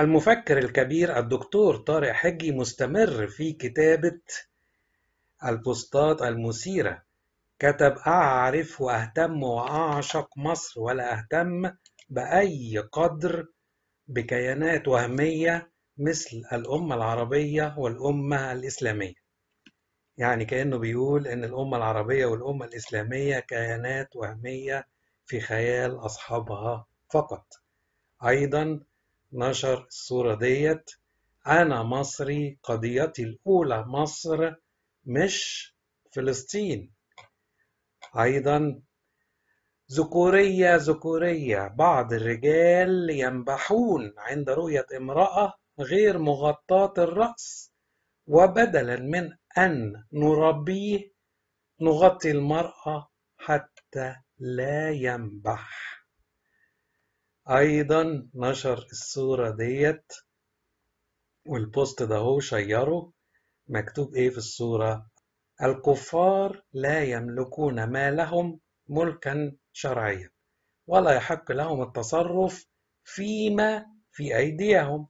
المفكر الكبير الدكتور طارق حجي مستمر في كتابة البوستات المثيرة كتب أعرف وأهتم وأعشق مصر ولا أهتم بأي قدر بكيانات وهمية مثل الأمة العربية والأمة الإسلامية يعني كأنه بيقول إن الأمة العربية والأمة الإسلامية كيانات وهمية في خيال أصحابها فقط أيضا نشر الصورة ديت أنا مصري قضيتي الأولى مصر مش فلسطين أيضا ذكورية ذكورية بعض الرجال ينبحون عند رؤية امرأة غير مغطاة الرأس وبدلا من أن نربيه نغطي المرأة حتى لا ينبح أيضا نشر الصورة ديت والبوست ده هو شيره مكتوب إيه في الصورة الكفار لا يملكون مالهم ملكا شرعيا ولا يحق لهم التصرف فيما في أيديهم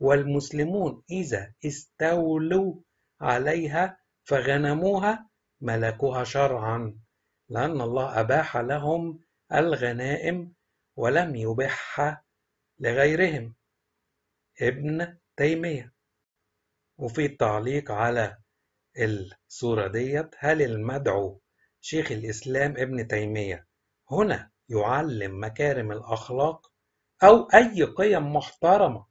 والمسلمون إذا استولوا عليها فغنموها ملكوها شرعا لأن الله أباح لهم الغنائم ولم يبحها لغيرهم ابن تيمية وفي التعليق على الصورة ديت هل المدعو شيخ الإسلام ابن تيمية هنا يعلم مكارم الأخلاق أو أي قيم محترمة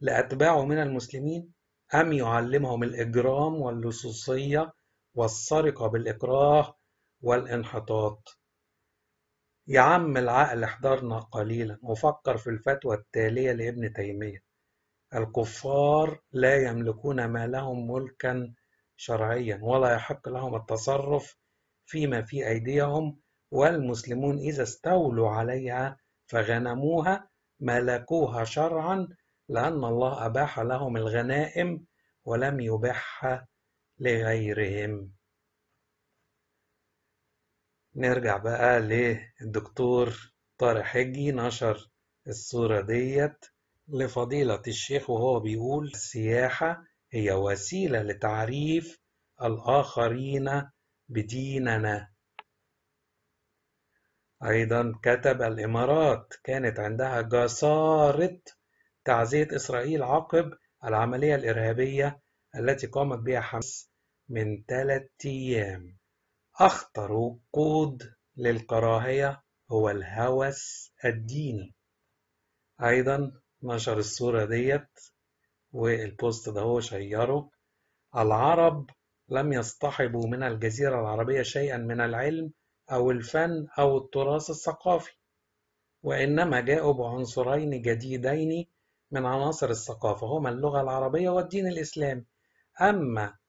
لأتباعه من المسلمين أم يعلمهم الإجرام واللصوصية والسرقة بالإكراه والانحطاط يا عم العقل احضرنا قليلا وفكر في الفتوى التالية لابن تيمية الكفار لا يملكون ما لهم ملكا شرعيا ولا يحق لهم التصرف فيما في أيديهم والمسلمون إذا استولوا عليها فغنموها ملكوها شرعا لأن الله أباح لهم الغنائم ولم يبحها لغيرهم نرجع بقى للدكتور طارق حجي نشر الصورة ديت لفضيلة الشيخ وهو بيقول السياحة هي وسيلة لتعريف الآخرين بديننا أيضا كتب الإمارات كانت عندها جسارة تعزية إسرائيل عقب العملية الإرهابية التي قامت بها حماس من ثلاثة أيام أخطر قود للكراهية هو الهوس الديني أيضا نشر الصورة ديت والبوست ده هو شيره العرب لم يصطحبوا من الجزيرة العربية شيئا من العلم أو الفن أو التراث الثقافي وإنما جاءوا بعنصرين جديدين من عناصر الثقافة هما اللغة العربية والدين الإسلامي أما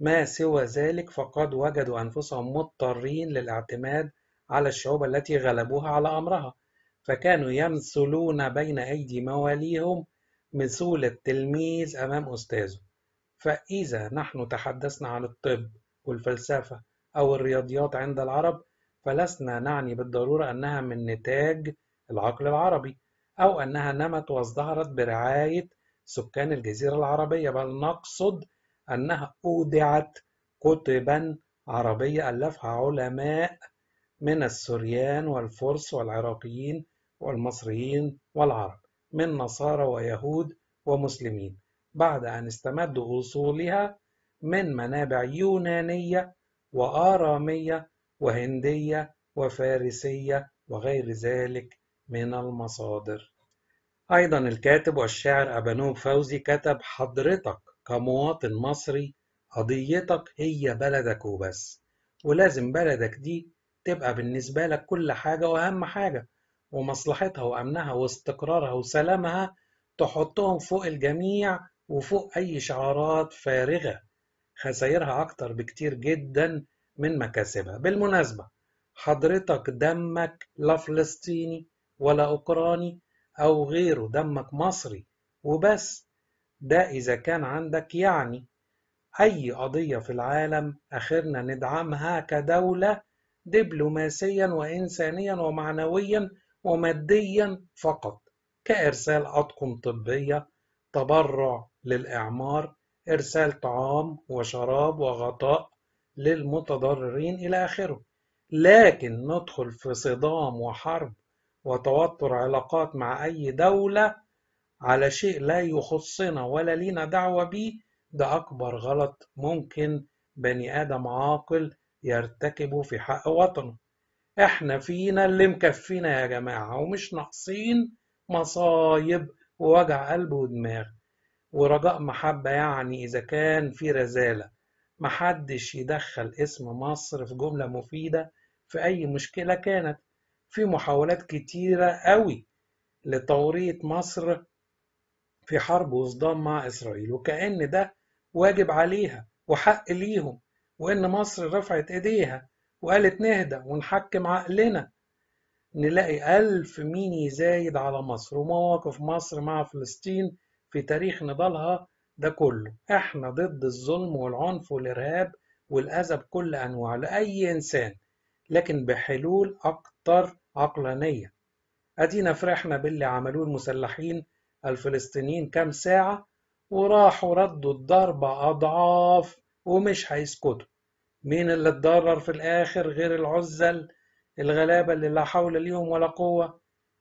ما سوى ذلك فقد وجدوا أنفسهم مضطرين للاعتماد على الشعوب التي غلبوها على أمرها فكانوا يمثلون بين أيدي مواليهم مثول التلميذ أمام أستاذه فإذا نحن تحدثنا عن الطب والفلسفة أو الرياضيات عند العرب فلسنا نعني بالضرورة أنها من نتاج العقل العربي أو أنها نمت وازدهرت برعاية سكان الجزيرة العربية بل نقصد أنها أودعت كتبا عربية ألفها علماء من السوريان والفرس والعراقيين والمصريين والعرب من نصارى ويهود ومسلمين بعد أن استمدوا أصولها من منابع يونانية وآرامية وهندية وفارسية وغير ذلك من المصادر أيضا الكاتب والشاعر أبانوب فوزي كتب حضرتك كمواطن مصري قضيتك هي بلدك وبس ولازم بلدك دي تبقى بالنسبة لك كل حاجة وأهم حاجة ومصلحتها وأمنها واستقرارها وسلامها تحطهم فوق الجميع وفوق أي شعارات فارغة خسائرها أكتر بكتير جدا من مكاسبها بالمناسبة حضرتك دمك لا فلسطيني ولا أوكراني أو غيره دمك مصري وبس ده إذا كان عندك يعني أي قضية في العالم آخرنا ندعمها كدولة دبلوماسيا وإنسانيا ومعنويا وماديا فقط كإرسال أطقم طبية تبرع للإعمار إرسال طعام وشراب وغطاء للمتضررين إلى آخره لكن ندخل في صدام وحرب وتوتر علاقات مع أي دولة على شيء لا يخصنا ولا لينا دعوة بيه ده أكبر غلط ممكن بني آدم عاقل يرتكبه في حق وطنه احنا فينا اللي مكفينا يا جماعة ومش ناقصين مصايب ووجع قلب ودماغ ورجاء محبة يعني إذا كان في رزالة محدش يدخل اسم مصر في جملة مفيدة في أي مشكلة كانت في محاولات كتيرة قوي لتورية مصر في حرب وصدام مع إسرائيل وكأن ده واجب عليها وحق ليهم وإن مصر رفعت إيديها وقالت نهدى ونحكم عقلنا نلاقي ألف ميني زايد على مصر ومواقف مصر مع فلسطين في تاريخ نضالها ده كله احنا ضد الظلم والعنف والإرهاب والأذى بكل أنواع لأي إنسان لكن بحلول أكتر عقلانية أدينا فرحنا باللي عملوه المسلحين الفلسطينيين كام ساعة وراحوا ردوا الضربة أضعاف ومش هيسكتوا مين اللي اتضرر في الآخر غير العزل الغلابة اللي لا حول ليهم ولا قوة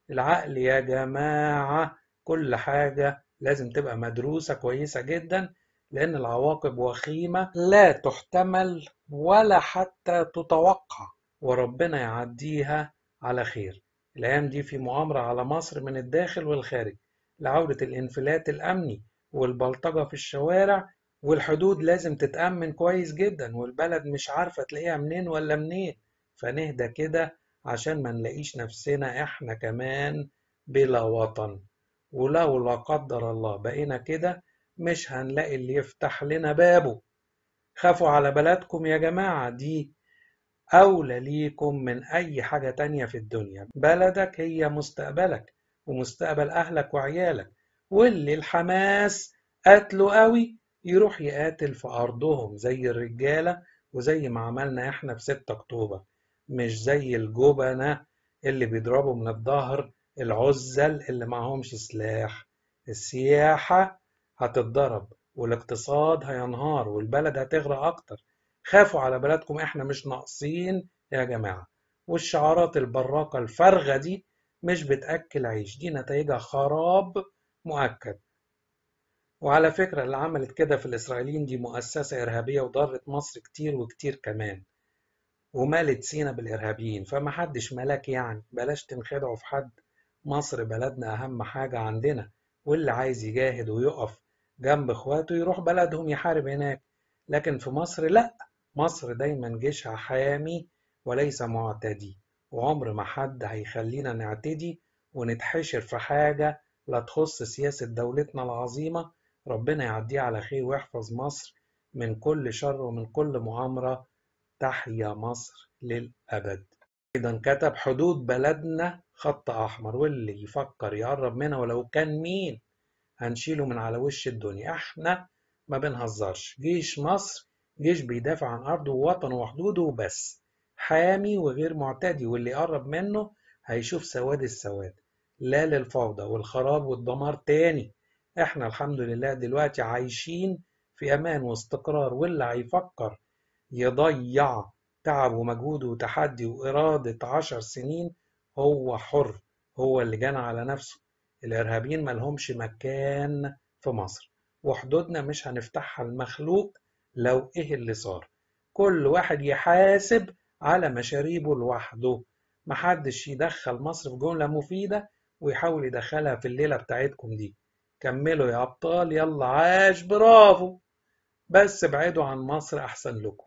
العقل يا جماعة كل حاجة لازم تبقى مدروسة كويسة جدا لأن العواقب وخيمة لا تحتمل ولا حتى تتوقع وربنا يعديها على خير الأيام دي في مؤامرة على مصر من الداخل والخارج لعودة الانفلات الأمني والبلطجة في الشوارع والحدود لازم تتأمن كويس جدا والبلد مش عارفة تلاقيها منين ولا منين فنهدى كده عشان ما نلاقيش نفسنا احنا كمان بلا وطن ولو لا قدر الله بقينا كده مش هنلاقي اللي يفتح لنا بابه خافوا على بلدكم يا جماعة دي أولى ليكم من أي حاجة تانية في الدنيا بلدك هي مستقبلك ومستقبل أهلك وعيالك واللي الحماس قتله قوي يروح يقاتل في أرضهم زي الرجالة وزي ما عملنا إحنا في 6 أكتوبر مش زي الجبنة اللي بيضربوا من الظهر العزل اللي معهمش سلاح السياحة هتتضرب والاقتصاد هينهار والبلد هتغرق أكتر خافوا على بلدكم إحنا مش ناقصين يا جماعة والشعارات البراقة الفارغة دي مش بتأكل عيش دي نتائجها خراب مؤكد وعلى فكرة اللي عملت كده في الإسرائيليين دي مؤسسة إرهابية وضرت مصر كتير وكتير كمان ومالت سينا بالإرهابيين فما حدش ملاك يعني بلاش تنخدعوا في حد مصر بلدنا أهم حاجة عندنا واللي عايز يجاهد ويقف جنب إخواته يروح بلدهم يحارب هناك لكن في مصر لأ مصر دايما جيشها حامي وليس معتدي وعمر ما حد هيخلينا نعتدي ونتحشر في حاجة لا تخص سياسة دولتنا العظيمة ربنا يعديه على خير ويحفظ مصر من كل شر ومن كل مؤامرة تحيا مصر للأبد إذا كتب حدود بلدنا خط أحمر واللي يفكر يقرب منها ولو كان مين هنشيله من على وش الدنيا احنا ما بنهزرش جيش مصر جيش بيدافع عن أرضه ووطنه وحدوده وبس حامي وغير معتدي واللي يقرب منه هيشوف سواد السواد لا للفوضى والخراب والدمار تاني احنا الحمد لله دلوقتي عايشين في امان واستقرار واللي هيفكر يضيع تعب ومجهود وتحدي وإرادة عشر سنين هو حر هو اللي جانا على نفسه الإرهابيين ملهمش مكان في مصر وحدودنا مش هنفتحها المخلوق لو إيه اللي صار كل واحد يحاسب على مشاريبه لوحده محدش يدخل مصر في جملة مفيدة ويحاول يدخلها في الليلة بتاعتكم دي كملوا يا أبطال يلا عاش برافو بس ابعدوا عن مصر أحسن لكم